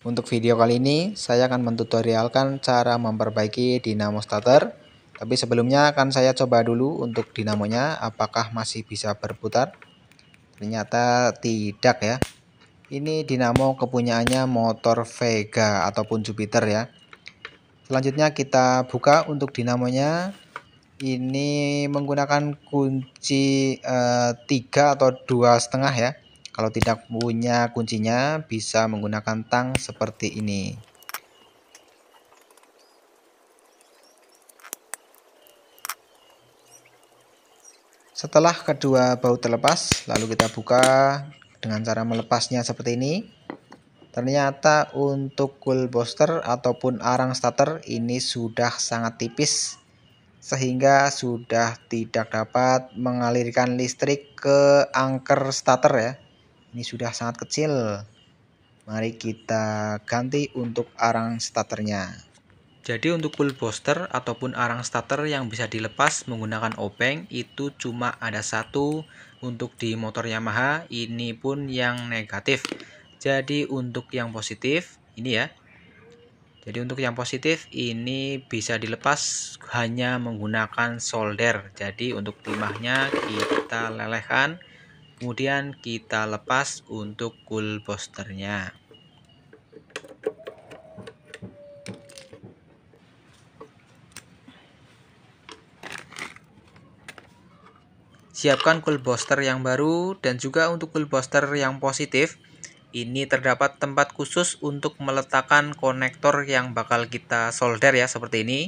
Untuk video kali ini, saya akan mentutorialkan cara memperbaiki dinamo starter. Tapi sebelumnya akan saya coba dulu untuk dinamonya, apakah masih bisa berputar. Ternyata tidak ya. Ini dinamo kepunyaannya motor Vega ataupun Jupiter ya. Selanjutnya kita buka untuk dinamonya. Ini menggunakan kunci eh, tiga eh, atau dua setengah ya kalau tidak punya kuncinya, bisa menggunakan tang seperti ini. Setelah kedua baut terlepas, lalu kita buka dengan cara melepasnya seperti ini. Ternyata untuk cool booster ataupun arang starter ini sudah sangat tipis sehingga sudah tidak dapat mengalirkan listrik ke angker starter ya ini sudah sangat kecil mari kita ganti untuk arang starternya jadi untuk pull booster ataupun arang starter yang bisa dilepas menggunakan obeng itu cuma ada satu untuk di motor Yamaha ini pun yang negatif jadi untuk yang positif ini ya jadi untuk yang positif ini bisa dilepas hanya menggunakan solder jadi untuk timahnya kita lelehkan kemudian kita lepas untuk cool posternya siapkan cool poster yang baru dan juga untuk cool poster yang positif ini terdapat tempat khusus untuk meletakkan konektor yang bakal kita solder ya seperti ini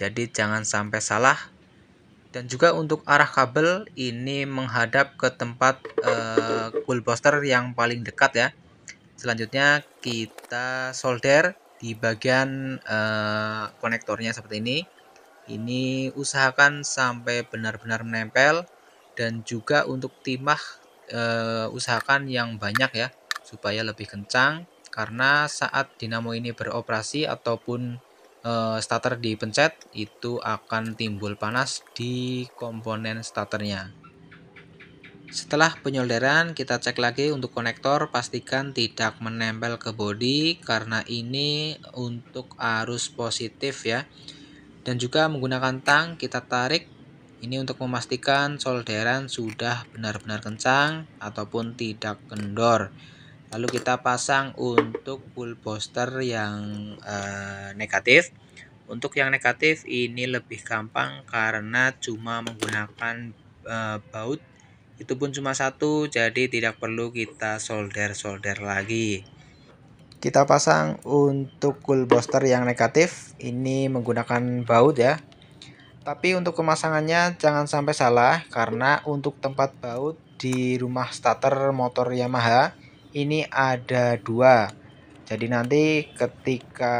jadi jangan sampai salah dan juga untuk arah kabel ini menghadap ke tempat uh, eh, booster yang paling dekat ya selanjutnya kita solder di bagian uh, konektornya seperti ini ini usahakan sampai benar-benar menempel dan juga untuk timah uh, usahakan yang banyak ya supaya lebih kencang karena saat dinamo ini beroperasi ataupun Eh, starter dipencet itu akan timbul panas di komponen starternya setelah penyolderan kita cek lagi untuk konektor pastikan tidak menempel ke body karena ini untuk arus positif ya dan juga menggunakan tang kita tarik ini untuk memastikan solderan sudah benar-benar kencang ataupun tidak kendor lalu kita pasang untuk full poster yang uh, negatif untuk yang negatif ini lebih gampang karena cuma menggunakan uh, baut itu pun cuma satu jadi tidak perlu kita solder-solder lagi kita pasang untuk cool booster yang negatif ini menggunakan baut ya tapi untuk pemasangannya jangan sampai salah karena untuk tempat baut di rumah starter motor Yamaha ini ada dua jadi nanti ketika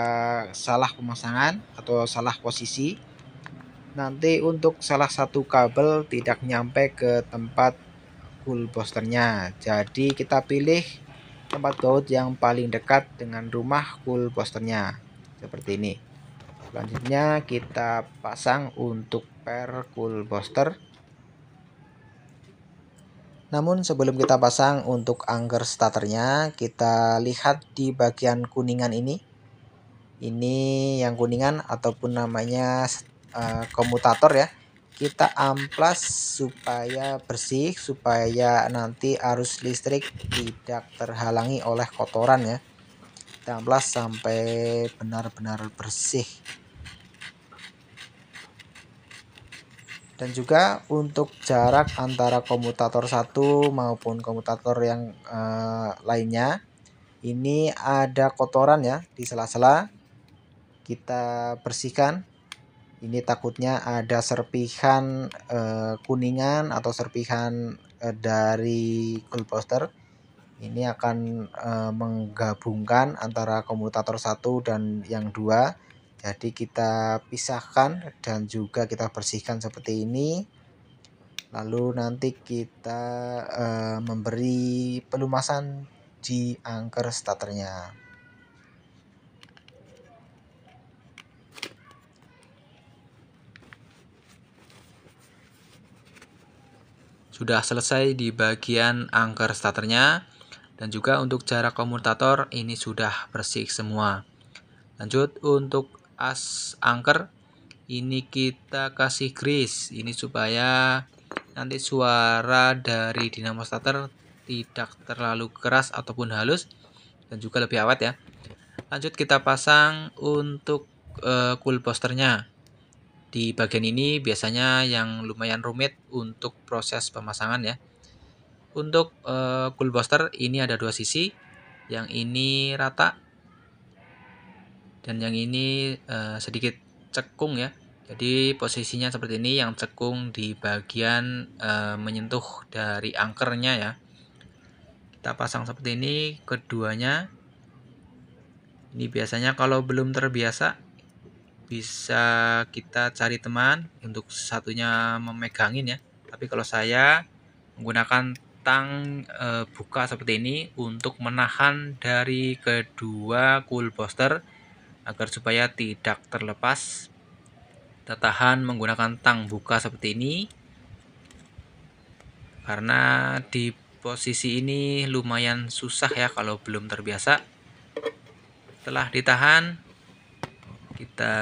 salah pemasangan atau salah posisi nanti untuk salah satu kabel tidak nyampe ke tempat cool boosternya jadi kita pilih tempat baut yang paling dekat dengan rumah cool boosternya seperti ini selanjutnya kita pasang untuk per cool booster namun sebelum kita pasang untuk angker starternya, kita lihat di bagian kuningan ini. Ini yang kuningan ataupun namanya uh, komutator ya. Kita amplas supaya bersih, supaya nanti arus listrik tidak terhalangi oleh kotoran ya. Kita amplas sampai benar-benar bersih. dan juga untuk jarak antara komutator satu maupun komutator yang uh, lainnya ini ada kotoran ya di sela-sela kita bersihkan ini takutnya ada serpihan uh, kuningan atau serpihan uh, dari gold poster ini akan uh, menggabungkan antara komutator satu dan yang dua jadi kita pisahkan dan juga kita bersihkan seperti ini lalu nanti kita uh, memberi pelumasan di angker starternya sudah selesai di bagian angker starternya dan juga untuk jarak komutator ini sudah bersih semua lanjut untuk as angker ini kita kasih grease ini supaya nanti suara dari dinamo starter tidak terlalu keras ataupun halus dan juga lebih awet ya lanjut kita pasang untuk uh, cool posternya di bagian ini biasanya yang lumayan rumit untuk proses pemasangan ya untuk uh, cool poster ini ada dua sisi yang ini rata dan yang ini uh, sedikit cekung ya jadi posisinya seperti ini yang cekung di bagian uh, menyentuh dari angkernya ya. Kita pasang seperti ini keduanya. Ini biasanya kalau belum terbiasa bisa kita cari teman untuk satunya memegangin ya. Tapi kalau saya menggunakan tang e, buka seperti ini untuk menahan dari kedua cool poster agar supaya tidak terlepas kita tahan menggunakan tang buka seperti ini karena di posisi ini lumayan susah ya kalau belum terbiasa setelah ditahan kita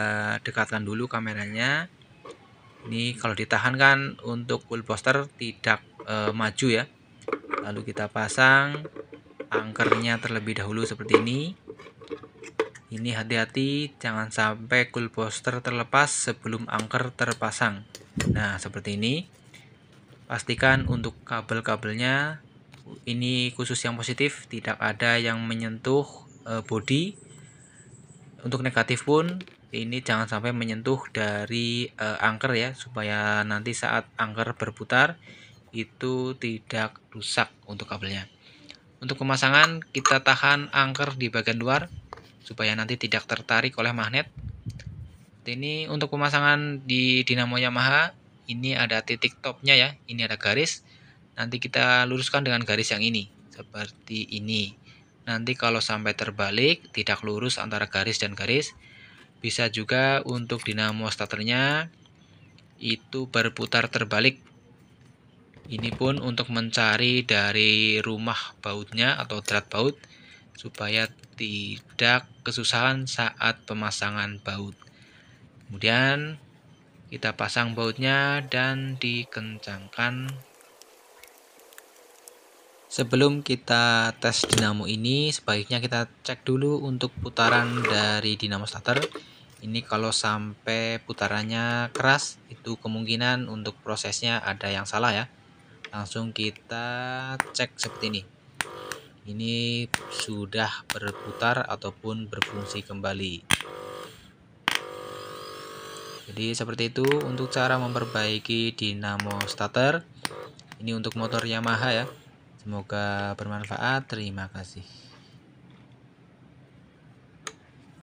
dekatkan dulu kameranya ini kalau ditahan kan untuk full poster tidak e, maju ya lalu kita pasang angkernya terlebih dahulu seperti ini ini hati-hati jangan sampai cool poster terlepas sebelum angker terpasang. Nah, seperti ini. Pastikan untuk kabel-kabelnya ini khusus yang positif, tidak ada yang menyentuh e, body. Untuk negatif pun ini jangan sampai menyentuh dari e, angker ya supaya nanti saat angker berputar itu tidak rusak untuk kabelnya. Untuk pemasangan kita tahan angker di bagian luar supaya nanti tidak tertarik oleh magnet. Ini untuk pemasangan di dinamo Yamaha, ini ada titik topnya ya, ini ada garis. Nanti kita luruskan dengan garis yang ini, seperti ini. Nanti kalau sampai terbalik, tidak lurus antara garis dan garis. Bisa juga untuk dinamo starternya, itu berputar terbalik. Ini pun untuk mencari dari rumah bautnya atau drat baut supaya tidak kesusahan saat pemasangan baut. Kemudian kita pasang bautnya dan dikencangkan. Sebelum kita tes dinamo ini, sebaiknya kita cek dulu untuk putaran dari dinamo starter. Ini kalau sampai putarannya keras, itu kemungkinan untuk prosesnya ada yang salah ya. Langsung kita cek seperti ini ini sudah berputar ataupun berfungsi kembali jadi seperti itu untuk cara memperbaiki dinamo starter ini untuk motor Yamaha ya semoga bermanfaat terima kasih